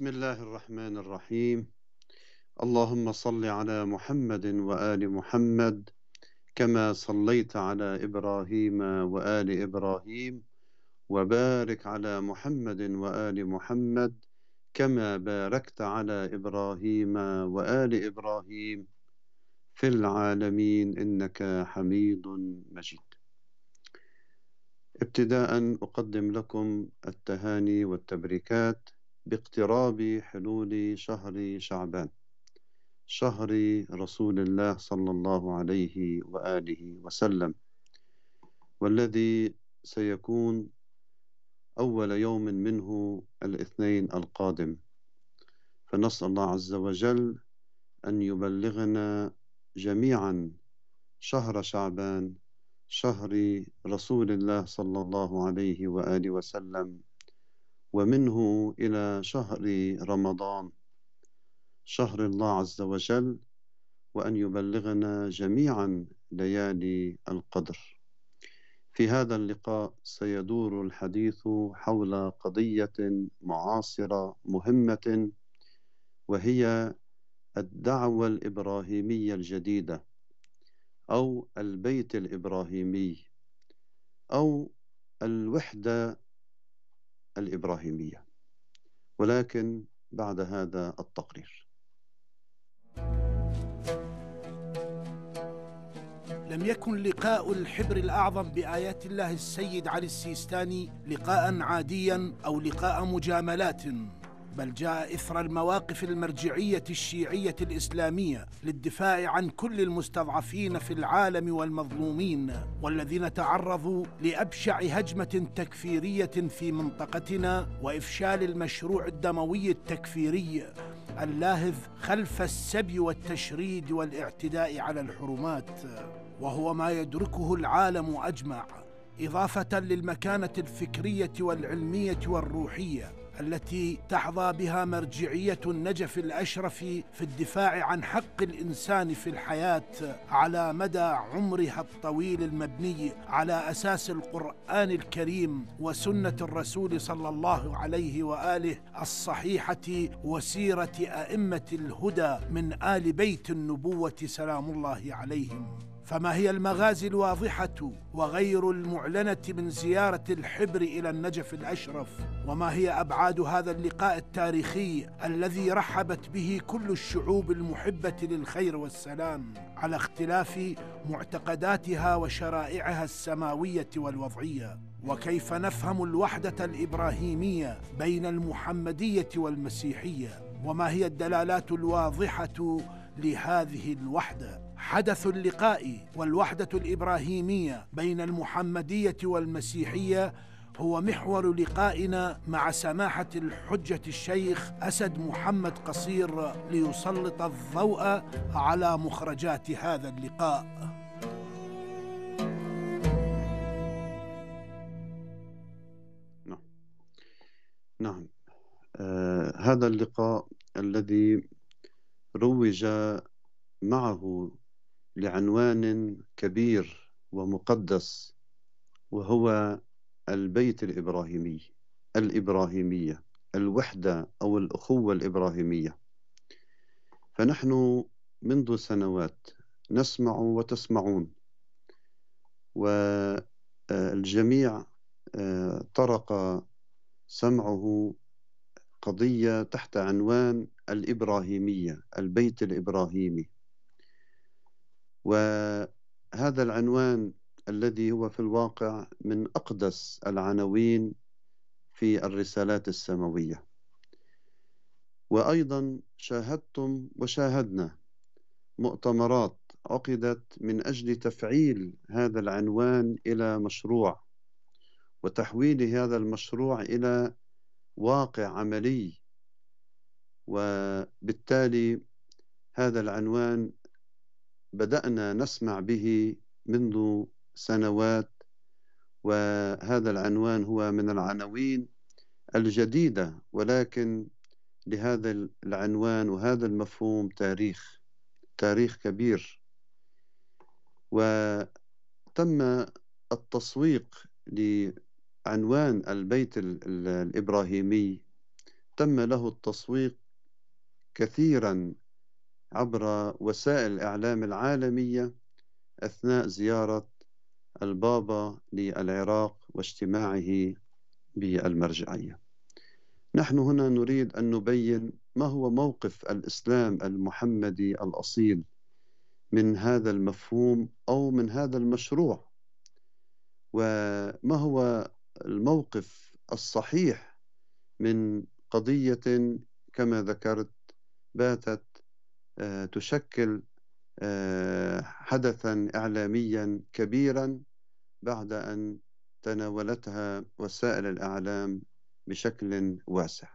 بسم الله الرحمن الرحيم اللهم صل على محمد وآل محمد كما صليت على إبراهيم وآل إبراهيم وبارك على محمد وآل محمد كما باركت على إبراهيم وآل إبراهيم في العالمين إنك حميد مجيد ابتداء أقدم لكم التهاني والتبريكات باقتراب حلول شهر شعبان شهر رسول الله صلى الله عليه وآله وسلم والذي سيكون أول يوم منه الاثنين القادم فنسأل الله عز وجل أن يبلغنا جميعا شهر شعبان شهر رسول الله صلى الله عليه وآله وسلم ومنه إلى شهر رمضان شهر الله عز وجل وأن يبلغنا جميعا ليالي القدر في هذا اللقاء سيدور الحديث حول قضية معاصرة مهمة وهي الدعوة الإبراهيمية الجديدة أو البيت الإبراهيمي أو الوحدة الإبراهيمية ولكن بعد هذا التقرير لم يكن لقاء الحبر الأعظم بآيات الله السيد علي السيستاني لقاء عاديا أو لقاء مجاملات بل جاء إثر المواقف المرجعية الشيعية الإسلامية للدفاع عن كل المستضعفين في العالم والمظلومين والذين تعرضوا لأبشع هجمة تكفيرية في منطقتنا وإفشال المشروع الدموي التكفيري اللاهث خلف السبي والتشريد والاعتداء على الحرمات وهو ما يدركه العالم أجمع إضافة للمكانة الفكرية والعلمية والروحية التي تحظى بها مرجعية النجف الأشرف في الدفاع عن حق الإنسان في الحياة على مدى عمرها الطويل المبني على أساس القرآن الكريم وسنة الرسول صلى الله عليه وآله الصحيحة وسيرة أئمة الهدى من آل بيت النبوة سلام الله عليهم فما هي المغازي الواضحة وغير المعلنة من زيارة الحبر إلى النجف الأشرف وما هي أبعاد هذا اللقاء التاريخي الذي رحبت به كل الشعوب المحبة للخير والسلام على اختلاف معتقداتها وشرائعها السماوية والوضعية وكيف نفهم الوحدة الإبراهيمية بين المحمدية والمسيحية وما هي الدلالات الواضحة لهذه الوحده حدث اللقاء والوحدة الإبراهيمية بين المحمدية والمسيحية هو محور لقائنا مع سماحة الحجة الشيخ أسد محمد قصير ليسلط الضوء على مخرجات هذا اللقاء نعم, نعم. آه هذا اللقاء الذي روج معه لعنوان كبير ومقدس وهو البيت الإبراهيمي الإبراهيمية الوحدة أو الأخوة الإبراهيمية فنحن منذ سنوات نسمع وتسمعون والجميع آه، طرق سمعه قضية تحت عنوان الإبراهيمية البيت الإبراهيمي وهذا العنوان الذي هو في الواقع من أقدس العناوين في الرسالات السماوية وأيضا شاهدتم وشاهدنا مؤتمرات عقدت من أجل تفعيل هذا العنوان إلى مشروع وتحويل هذا المشروع إلى واقع عملي وبالتالي هذا العنوان بدأنا نسمع به منذ سنوات وهذا العنوان هو من العناوين الجديدة ولكن لهذا العنوان وهذا المفهوم تاريخ تاريخ كبير وتم التسويق لعنوان البيت الإبراهيمي تم له التسويق كثيرا عبر وسائل الإعلام العالمية أثناء زيارة البابا للعراق واجتماعه بالمرجعية نحن هنا نريد أن نبين ما هو موقف الإسلام المحمدي الأصيل من هذا المفهوم أو من هذا المشروع وما هو الموقف الصحيح من قضية كما ذكرت باتت آه، تشكل آه، حدثا إعلاميا كبيرا بعد أن تناولتها وسائل الإعلام بشكل واسع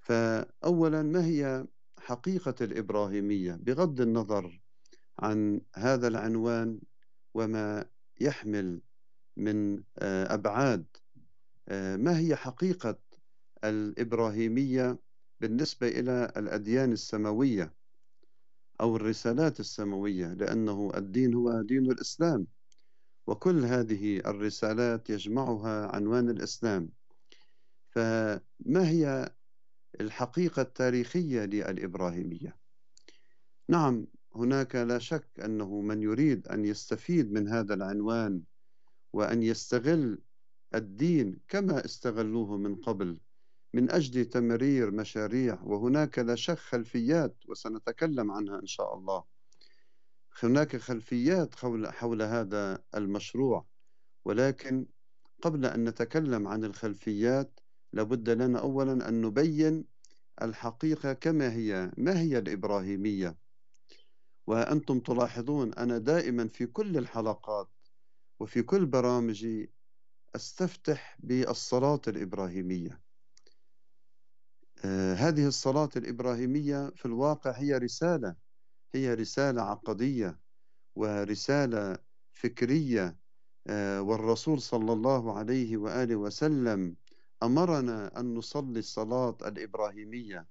فأولا ما هي حقيقة الإبراهيمية بغض النظر عن هذا العنوان وما يحمل من آه، أبعاد ما هي حقيقة الإبراهيمية بالنسبة إلى الأديان السماوية أو الرسالات السماوية لأنه الدين هو دين الإسلام وكل هذه الرسالات يجمعها عنوان الإسلام فما هي الحقيقة التاريخية للإبراهيمية نعم هناك لا شك أنه من يريد أن يستفيد من هذا العنوان وأن يستغل الدين كما استغلوه من قبل من أجل تمرير مشاريع وهناك لا شك خلفيات وسنتكلم عنها إن شاء الله هناك خلفيات حول, حول هذا المشروع ولكن قبل أن نتكلم عن الخلفيات لابد لنا أولا أن نبين الحقيقة كما هي ما هي الإبراهيمية وأنتم تلاحظون أنا دائما في كل الحلقات وفي كل برامجي أستفتح بالصلاة الإبراهيمية آه، هذه الصلاة الإبراهيمية في الواقع هي رسالة هي رسالة عقدية ورسالة فكرية آه، والرسول صلى الله عليه وآله وسلم أمرنا أن نصلي الصلاة الإبراهيمية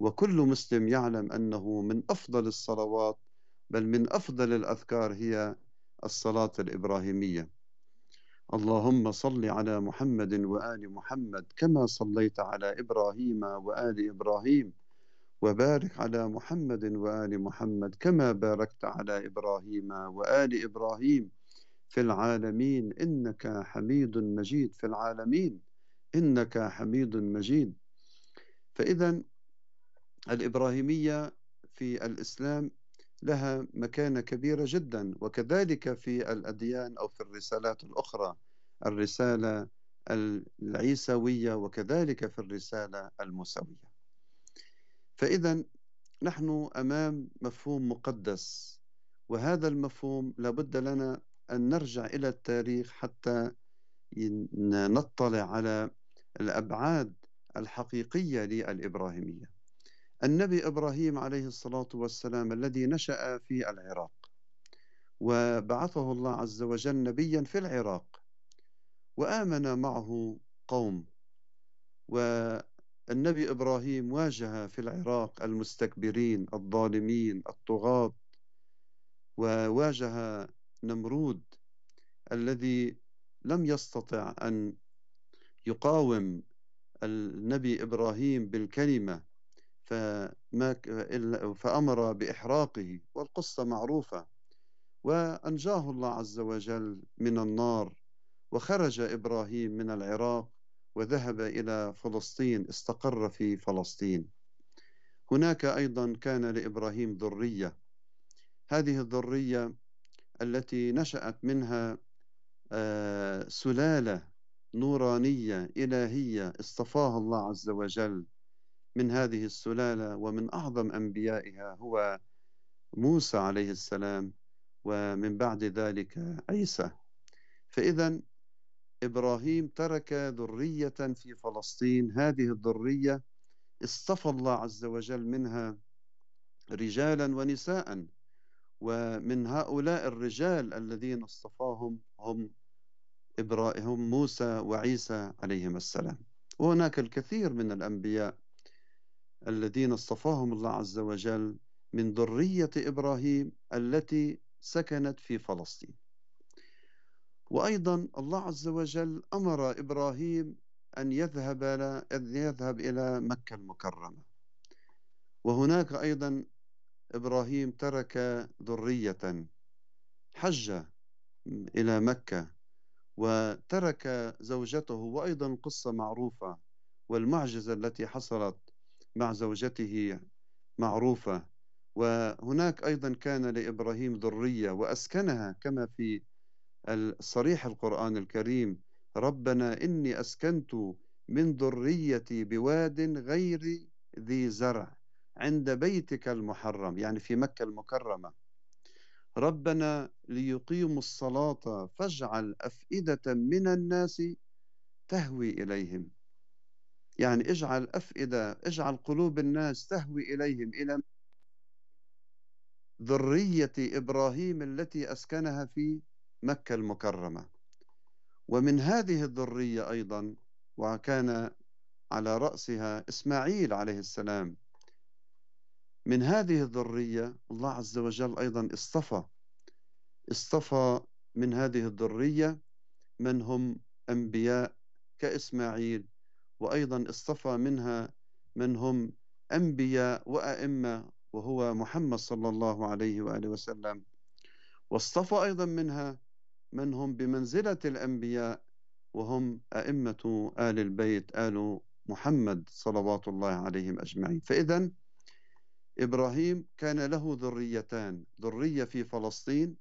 وكل مسلم يعلم أنه من أفضل الصلوات بل من أفضل الأذكار هي الصلاة الإبراهيمية اللهم صل على محمد وآل محمد كما صليت على إبراهيم وآل إبراهيم وبارك على محمد وآل محمد كما باركت على إبراهيم وآل إبراهيم في العالمين إنك حميد مجيد في العالمين إنك حميد مجيد فإذا الإبراهيمية في الإسلام لها مكانة كبيرة جدا وكذلك في الأديان أو في الرسالات الأخرى الرسالة العيسوية وكذلك في الرسالة الموسوية فإذا نحن أمام مفهوم مقدس وهذا المفهوم لابد لنا أن نرجع إلى التاريخ حتى نطلع على الأبعاد الحقيقية للإبراهيمية النبي إبراهيم عليه الصلاة والسلام الذي نشأ في العراق وبعثه الله عز وجل نبيا في العراق وآمن معه قوم والنبي إبراهيم واجه في العراق المستكبرين الظالمين الطغاة وواجه نمرود الذي لم يستطع أن يقاوم النبي إبراهيم بالكلمة فما فأمر بإحراقه والقصة معروفة وأنجاه الله عز وجل من النار وخرج إبراهيم من العراق وذهب إلى فلسطين استقر في فلسطين هناك أيضا كان لإبراهيم ذرية هذه الذرية التي نشأت منها آه، سلالة نورانية إلهية اصطفاها الله عز وجل من هذه السلالة ومن أعظم أنبيائها هو موسى عليه السلام ومن بعد ذلك عيسى فإذا إبراهيم ترك ذرية في فلسطين هذه الذرية اصطفى الله عز وجل منها رجالا ونساء ومن هؤلاء الرجال الذين اصطفاهم هم إبراهيم موسى وعيسى عليهما السلام وهناك الكثير من الأنبياء الذين اصطفاهم الله عز وجل من ذرية إبراهيم التي سكنت في فلسطين وأيضا الله عز وجل أمر إبراهيم أن يذهب إلى أن يذهب إلى مكة المكرمة وهناك أيضا إبراهيم ترك ذرية حج إلى مكة وترك زوجته وأيضا قصة معروفة والمعجزة التي حصلت مع زوجته معروفة وهناك أيضا كان لإبراهيم ذرية وأسكنها كما في الصريح القرآن الكريم ربنا إني أسكنت من ذريتي بواد غير ذي زرع عند بيتك المحرم يعني في مكة المكرمة ربنا ليقيموا الصلاة فاجعل أفئدة من الناس تهوي إليهم يعني اجعل أفئدة اجعل قلوب الناس تهوي إليهم إلى ذرية إبراهيم التي أسكنها في مكة المكرمة ومن هذه الذرية أيضا وكان على رأسها إسماعيل عليه السلام من هذه الذرية الله عز وجل أيضا اصطفى اصطفى من هذه الذرية من هم أنبياء كإسماعيل وأيضا اصطفى منها من هم أنبياء وأئمة وهو محمد صلى الله عليه وآله وسلم واصطفى أيضا منها من هم بمنزلة الأنبياء وهم أئمة آل البيت آل محمد صلوات الله عليهم أجمعين فإذا إبراهيم كان له ذريتان ذرية في فلسطين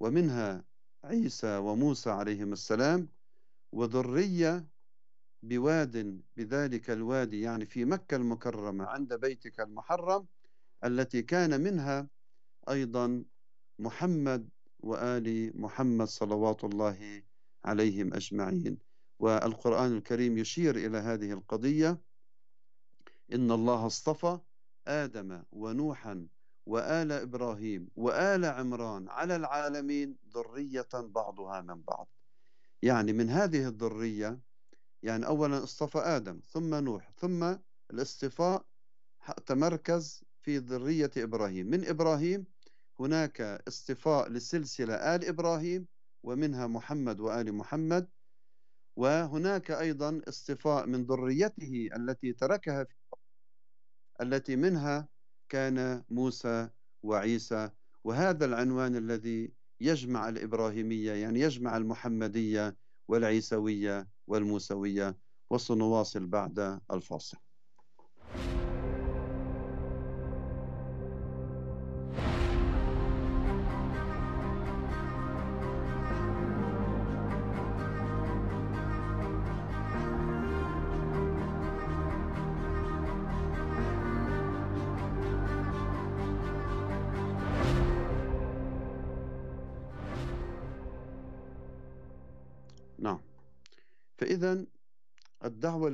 ومنها عيسى وموسى عليهم السلام وذرية بواد بذلك الوادي يعني في مكة المكرمة عند بيتك المحرم التي كان منها أيضا محمد وآل محمد صلوات الله عليهم أجمعين والقرآن الكريم يشير إلى هذه القضية إن الله اصطفى آدم ونوحا وآل إبراهيم وآل عمران على العالمين ذرية بعضها من بعض يعني من هذه الذرية يعني أولا اصطفى آدم ثم نوح ثم الاصطفاء تمركز في ذرية إبراهيم من إبراهيم هناك اصطفاء لسلسلة آل إبراهيم ومنها محمد وآل محمد وهناك أيضا اصطفاء من ذريته التي تركها في التي منها كان موسى وعيسى وهذا العنوان الذي يجمع الإبراهيمية يعني يجمع المحمدية والعيسوية والموسوية وسنواصل بعد الفاصل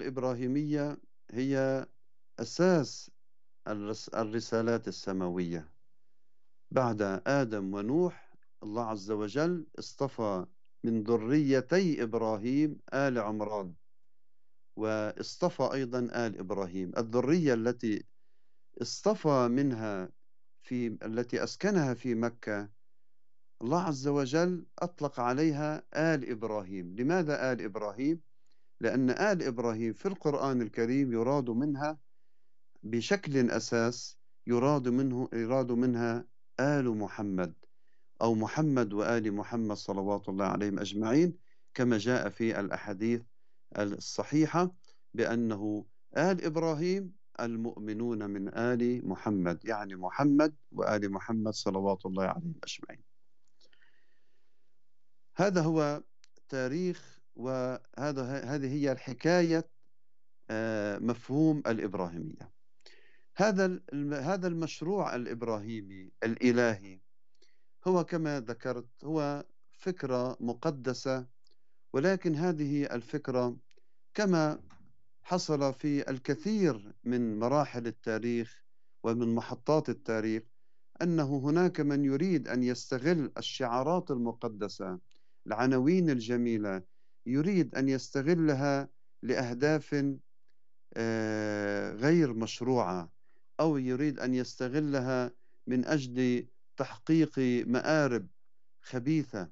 الإبراهيمية هي أساس الرسالات السماوية بعد آدم ونوح الله عز وجل اصطفى من ذريتي إبراهيم آل عمران واصطفى أيضا آل إبراهيم الذرية التي اصطفى منها في التي أسكنها في مكة الله عز وجل أطلق عليها آل إبراهيم لماذا آل إبراهيم؟ لأن آل إبراهيم في القرآن الكريم يراد منها بشكل أساس يراد منه يراد منها آل محمد أو محمد وآل محمد صلوات الله عليهم أجمعين كما جاء في الأحاديث الصحيحة بأنه آل إبراهيم المؤمنون من آل محمد يعني محمد وآل محمد صلوات الله عليهم أجمعين هذا هو تاريخ وهذا هذه هي الحكاية آه، مفهوم الإبراهيمية هذا هذا المشروع الإبراهيمي الإلهي هو كما ذكرت هو فكرة مقدسة ولكن هذه الفكرة كما حصل في الكثير من مراحل التاريخ ومن محطات التاريخ انه هناك من يريد ان يستغل الشعارات المقدسه العناوين الجميله يريد أن يستغلها لأهداف آه، غير مشروعة أو يريد أن يستغلها من أجل تحقيق مآرب خبيثة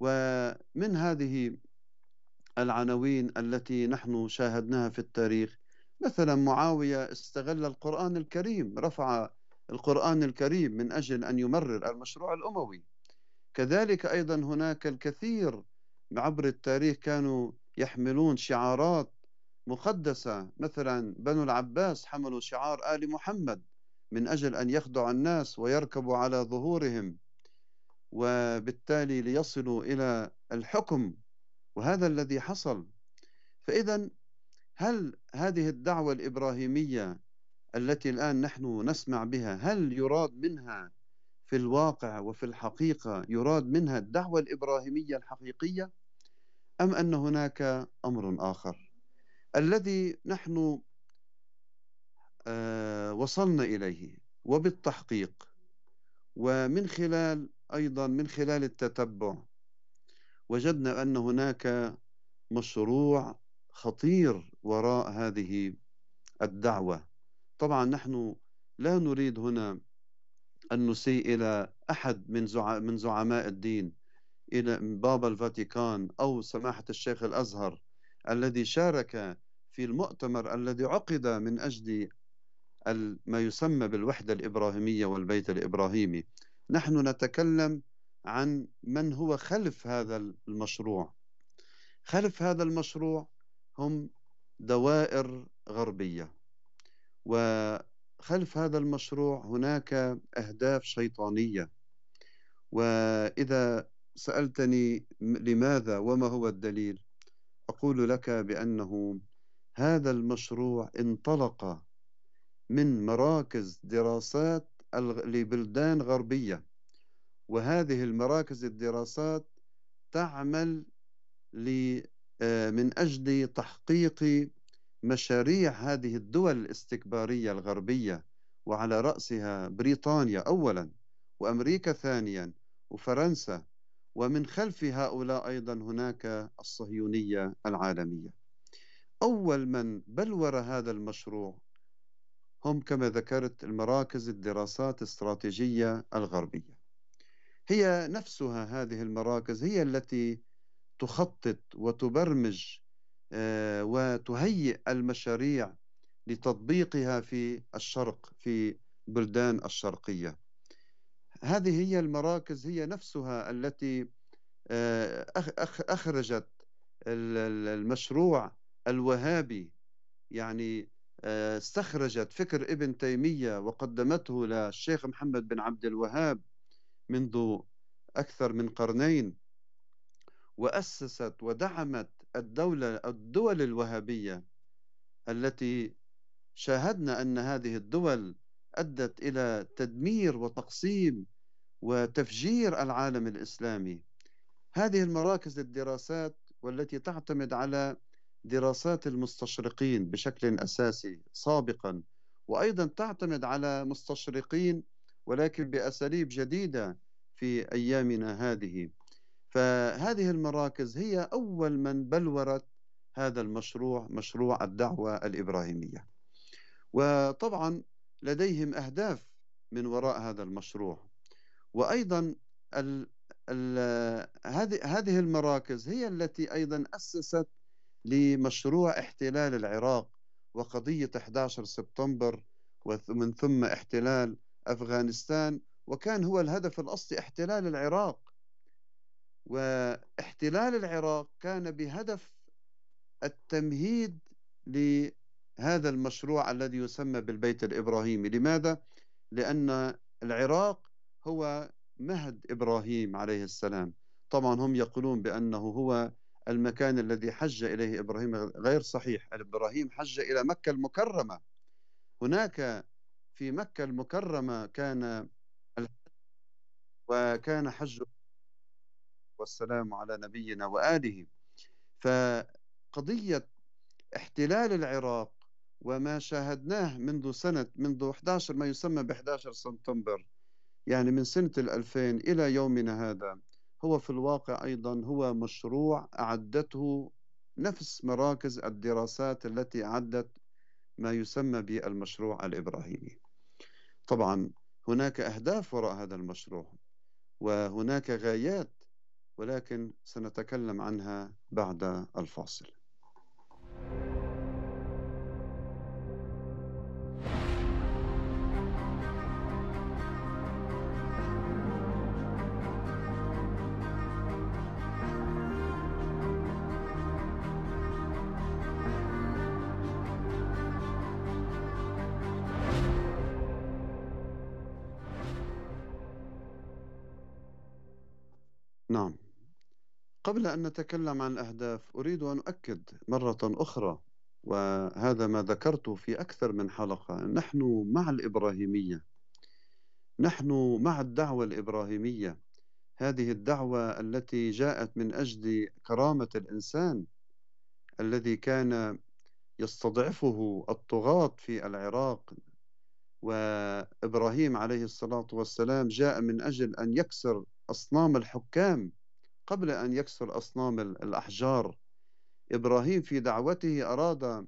ومن هذه العناوين التي نحن شاهدناها في التاريخ مثلا معاوية استغل القرآن الكريم رفع القرآن الكريم من أجل أن يمرر المشروع الأموي كذلك أيضا هناك الكثير عبر التاريخ كانوا يحملون شعارات مقدسة مثلا بنو العباس حملوا شعار آل محمد من أجل أن يخدعوا الناس ويركبوا على ظهورهم وبالتالي ليصلوا إلى الحكم وهذا الذي حصل فإذا هل هذه الدعوة الإبراهيمية التي الآن نحن نسمع بها هل يراد منها في الواقع وفي الحقيقة يراد منها الدعوة الإبراهيمية الحقيقية أم أن هناك أمر آخر الذي نحن آه، وصلنا إليه وبالتحقيق ومن خلال أيضا من خلال التتبع وجدنا أن هناك مشروع خطير وراء هذه الدعوة طبعا نحن لا نريد هنا أن نسيء إلى أحد من من زعماء الدين إلى بابا الفاتيكان أو سماحة الشيخ الأزهر الذي شارك في المؤتمر الذي عقد من أجل ما يسمى بالوحدة الإبراهيمية والبيت الإبراهيمي نحن نتكلم عن من هو خلف هذا المشروع خلف هذا المشروع هم دوائر غربية و خلف هذا المشروع هناك أهداف شيطانية وإذا سألتني لماذا وما هو الدليل أقول لك بأنه هذا المشروع انطلق من مراكز دراسات لبلدان غربية وهذه المراكز الدراسات تعمل آه، من أجل تحقيق مشاريع هذه الدول الاستكبارية الغربية وعلى رأسها بريطانيا أولا وأمريكا ثانيا وفرنسا ومن خلف هؤلاء أيضا هناك الصهيونية العالمية أول من بلور هذا المشروع هم كما ذكرت المراكز الدراسات الاستراتيجية الغربية هي نفسها هذه المراكز هي التي تخطط وتبرمج آه، وتهيئ المشاريع لتطبيقها في الشرق في بلدان الشرقية هذه هي المراكز هي نفسها التي آه، أخرجت المشروع الوهابي يعني آه، استخرجت فكر ابن تيمية وقدمته للشيخ محمد بن عبد الوهاب منذ أكثر من قرنين وأسست ودعمت الدولة الدول الوهابية التي شاهدنا أن هذه الدول أدت إلى تدمير وتقسيم وتفجير العالم الإسلامي هذه المراكز الدراسات والتي تعتمد على دراسات المستشرقين بشكل أساسي سابقا وأيضا تعتمد على مستشرقين ولكن بأساليب جديدة في أيامنا هذه فهذه المراكز هي أول من بلورت هذا المشروع مشروع الدعوة الإبراهيمية وطبعا لديهم أهداف من وراء هذا المشروع وأيضا ال ال هذه هذه المراكز هي التي أيضا أسست لمشروع احتلال العراق وقضية 11 سبتمبر ومن ثم احتلال أفغانستان وكان هو الهدف الأصلي احتلال العراق واحتلال العراق كان بهدف التمهيد لهذا المشروع الذي يسمى بالبيت الابراهيمي، لماذا؟ لان العراق هو مهد ابراهيم عليه السلام، طبعا هم يقولون بانه هو المكان الذي حج اليه ابراهيم غير صحيح، ابراهيم حج الى مكه المكرمه. هناك في مكه المكرمه كان وكان حج والسلام على نبينا وآله فقضية احتلال العراق وما شاهدناه منذ سنة منذ 11 ما يسمى ب 11 سبتمبر يعني من سنة 2000 إلى يومنا هذا هو في الواقع أيضا هو مشروع أعدته نفس مراكز الدراسات التي أعدت ما يسمى بالمشروع الإبراهيمي طبعا هناك أهداف وراء هذا المشروع وهناك غايات ولكن سنتكلم عنها بعد الفاصل قبل أن نتكلم عن الأهداف أريد أن أؤكد مرة أخرى وهذا ما ذكرته في أكثر من حلقة نحن مع الإبراهيمية نحن مع الدعوة الإبراهيمية هذه الدعوة التي جاءت من أجل كرامة الإنسان الذي كان يستضعفه الطغاة في العراق وإبراهيم عليه الصلاة والسلام جاء من أجل أن يكسر أصنام الحكام قبل أن يكسر أصنام الأحجار إبراهيم في دعوته أراد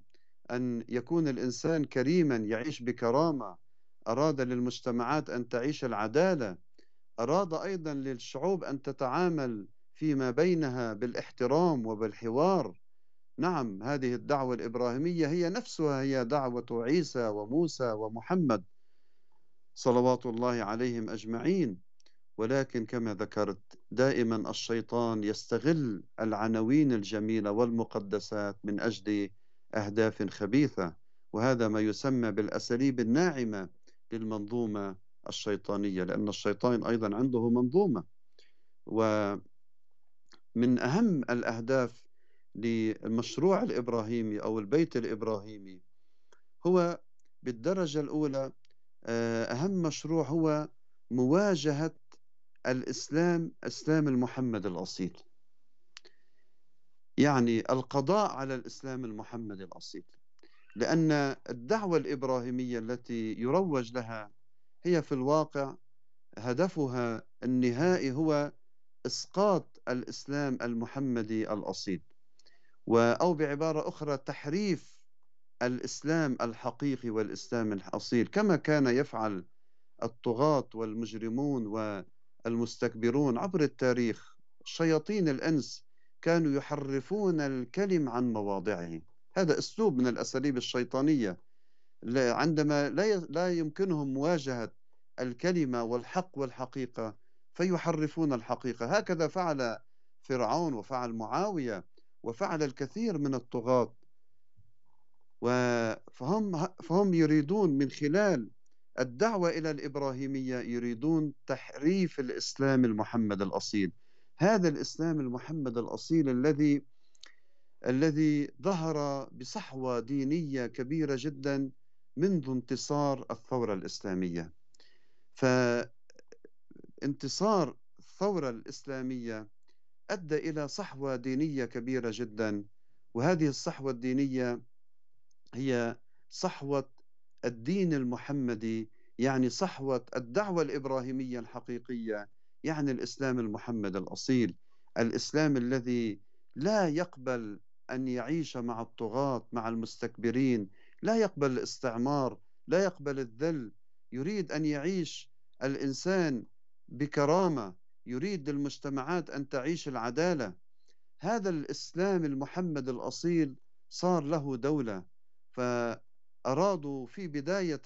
أن يكون الإنسان كريما يعيش بكرامة أراد للمجتمعات أن تعيش العدالة أراد أيضا للشعوب أن تتعامل فيما بينها بالاحترام وبالحوار نعم هذه الدعوة الإبراهيمية هي نفسها هي دعوة عيسى وموسى ومحمد صلوات الله عليهم أجمعين ولكن كما ذكرت دائما الشيطان يستغل العناوين الجميله والمقدسات من اجل اهداف خبيثه وهذا ما يسمى بالاساليب الناعمه للمنظومه الشيطانيه لان الشيطان ايضا عنده منظومه ومن اهم الاهداف للمشروع الابراهيمي او البيت الابراهيمي هو بالدرجه الاولى آه، اهم مشروع هو مواجهه الإسلام إسلام المحمد الأصيل يعني القضاء على الإسلام المحمد الأصيل لأن الدعوة الإبراهيمية التي يروج لها هي في الواقع هدفها النهائي هو إسقاط الإسلام المحمدي الأصيل أو بعبارة أخرى تحريف الإسلام الحقيقي والإسلام الأصيل كما كان يفعل الطغاة والمجرمون و المستكبرون عبر التاريخ شياطين الانس كانوا يحرفون الكلم عن مواضعه هذا اسلوب من الاساليب الشيطانيه عندما لا يمكنهم مواجهه الكلمه والحق والحقيقه فيحرفون الحقيقه هكذا فعل فرعون وفعل معاويه وفعل الكثير من الطغاه فهم فهم يريدون من خلال الدعوة إلى الإبراهيمية يريدون تحريف الإسلام المحمد الأصيل هذا الإسلام المحمد الأصيل الذي الذي ظهر بصحوة دينية كبيرة جدا منذ انتصار الثورة الإسلامية فانتصار الثورة الإسلامية أدى إلى صحوة دينية كبيرة جدا وهذه الصحوة الدينية هي صحوة الدين المحمدي يعني صحوة الدعوة الإبراهيمية الحقيقية يعني الإسلام المحمد الأصيل الإسلام الذي لا يقبل أن يعيش مع الطغاة مع المستكبرين لا يقبل الاستعمار لا يقبل الذل يريد أن يعيش الإنسان بكرامة يريد للمجتمعات أن تعيش العدالة هذا الإسلام المحمد الأصيل صار له دولة ف أرادوا في بداية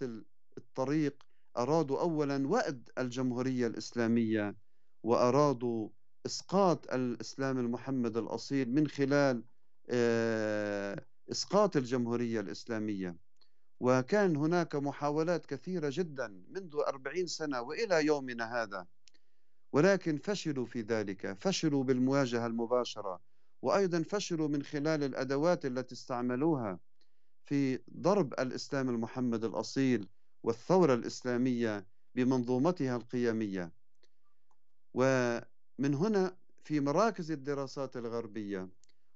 الطريق أرادوا أولا وأد الجمهورية الإسلامية وأرادوا إسقاط الإسلام المحمد الأصيل من خلال آه، إسقاط الجمهورية الإسلامية وكان هناك محاولات كثيرة جدا منذ أربعين سنة وإلى يومنا هذا ولكن فشلوا في ذلك فشلوا بالمواجهة المباشرة وأيضا فشلوا من خلال الأدوات التي استعملوها في ضرب الإسلام المحمد الأصيل والثورة الإسلامية بمنظومتها القيمية ومن هنا في مراكز الدراسات الغربية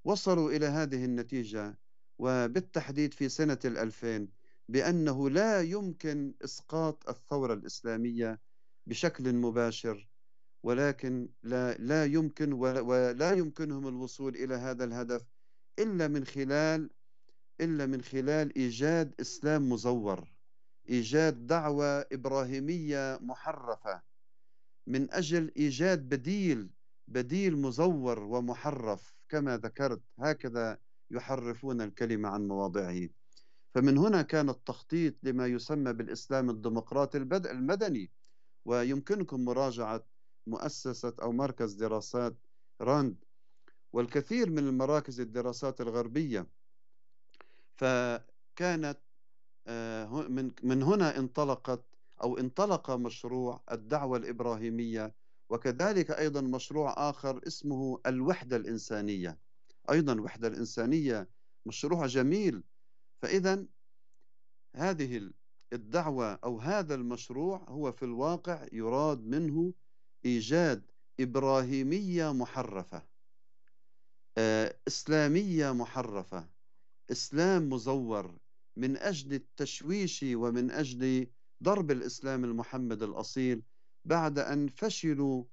وصلوا إلى هذه النتيجة وبالتحديد في سنة 2000 بأنه لا يمكن إسقاط الثورة الإسلامية بشكل مباشر ولكن لا, لا يمكن ولا, ولا يمكنهم الوصول إلى هذا الهدف إلا من خلال إلا من خلال إيجاد إسلام مزور إيجاد دعوة إبراهيمية محرفة من أجل إيجاد بديل بديل مزور ومحرف كما ذكرت هكذا يحرفون الكلمة عن مواضعه فمن هنا كان التخطيط لما يسمى بالإسلام الديمقراطي البدء المدني ويمكنكم مراجعة مؤسسة أو مركز دراسات راند والكثير من المراكز الدراسات الغربية فكانت آه، من من هنا انطلقت او انطلق مشروع الدعوه الابراهيميه وكذلك ايضا مشروع اخر اسمه الوحده الانسانيه ايضا الوحده الانسانيه مشروع جميل فاذا هذه الدعوه او هذا المشروع هو في الواقع يراد منه ايجاد ابراهيميه محرفه آه، اسلاميه محرفه إسلام مزور من أجل التشويش ومن أجل ضرب الإسلام المحمد الأصيل بعد أن فشلوا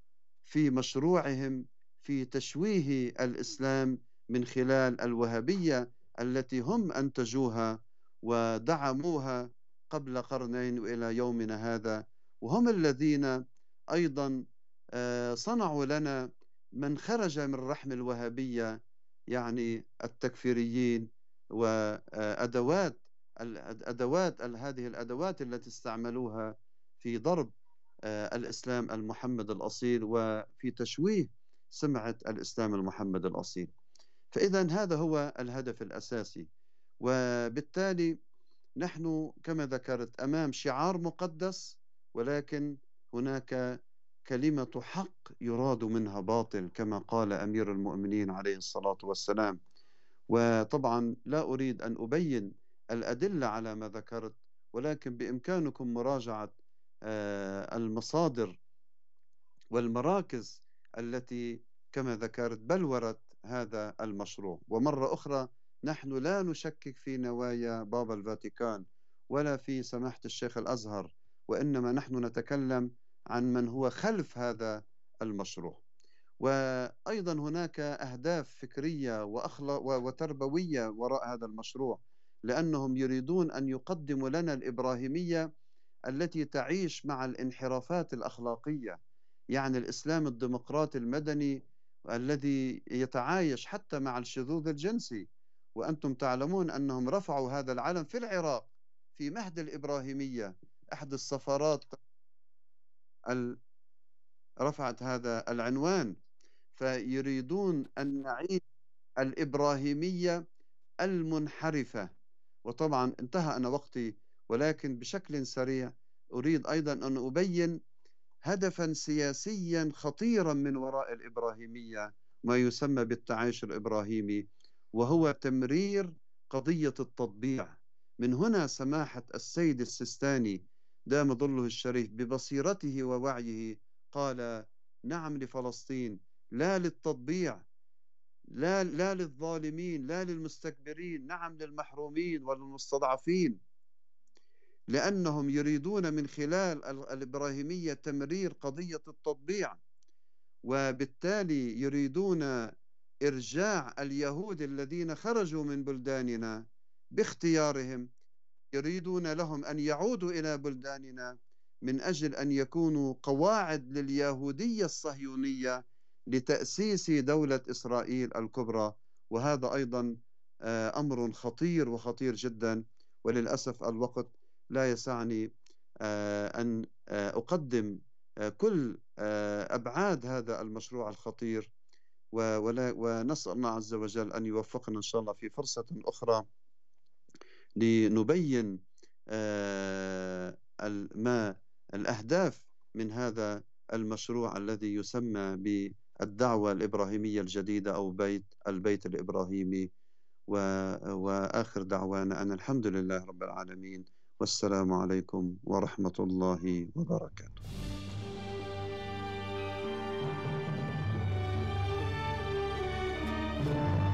في مشروعهم في تشويه الإسلام من خلال الوهابية التي هم أنتجوها ودعموها قبل قرنين وإلى يومنا هذا وهم الذين أيضا آه، صنعوا لنا من خرج من رحم الوهابية يعني التكفيريين وأدوات الأدوات هذه الأدوات التي استعملوها في ضرب آه، الإسلام المحمد الأصيل وفي تشويه سمعة الإسلام المحمد الأصيل فإذا هذا هو الهدف الأساسي وبالتالي نحن كما ذكرت أمام شعار مقدس ولكن هناك كلمة حق يراد منها باطل كما قال أمير المؤمنين عليه الصلاة والسلام وطبعا لا أريد أن أبين الأدلة على ما ذكرت ولكن بإمكانكم مراجعة آه، المصادر والمراكز التي كما ذكرت بلورت هذا المشروع ومرة أخرى نحن لا نشكك في نوايا بابا الفاتيكان ولا في سماحة الشيخ الأزهر وإنما نحن نتكلم عن من هو خلف هذا المشروع وايضا هناك اهداف فكريه وتربويه وراء هذا المشروع لانهم يريدون ان يقدموا لنا الابراهيميه التي تعيش مع الانحرافات الاخلاقيه يعني الاسلام الديمقراطي المدني الذي يتعايش حتى مع الشذوذ الجنسي وانتم تعلمون انهم رفعوا هذا العلم في العراق في مهد الابراهيميه احد السفارات رفعت هذا العنوان فيريدون أن نعيد الإبراهيمية المنحرفة وطبعا انتهى أنا وقتي ولكن بشكل سريع أريد أيضا أن أبين هدفا سياسيا خطيرا من وراء الإبراهيمية ما يسمى بالتعايش الإبراهيمي وهو تمرير قضية التطبيع من هنا سماحة السيد السيستاني دام ظله الشريف ببصيرته ووعيه قال نعم لفلسطين لا للتطبيع لا لا للظالمين لا للمستكبرين نعم للمحرومين وللمستضعفين لأنهم يريدون من خلال الإبراهيمية تمرير قضية التطبيع وبالتالي يريدون إرجاع اليهود الذين خرجوا من بلداننا باختيارهم يريدون لهم أن يعودوا إلى بلداننا من أجل أن يكونوا قواعد لليهودية الصهيونية لتأسيس دولة إسرائيل الكبرى وهذا أيضا آه، أمر خطير وخطير جدا وللأسف الوقت لا يسعني آه، أن آه، أقدم كل أبعاد هذا المشروع الخطير ونسأل الله عز وجل أن يوفقنا إن شاء الله في فرصة أخرى لنبين ما الأهداف من هذا المشروع الذي يسمى ب الدعوة الإبراهيمية الجديدة أو بيت البيت الإبراهيمي و... وآخر دعوانا أن الحمد لله رب العالمين والسلام عليكم ورحمة الله وبركاته thank you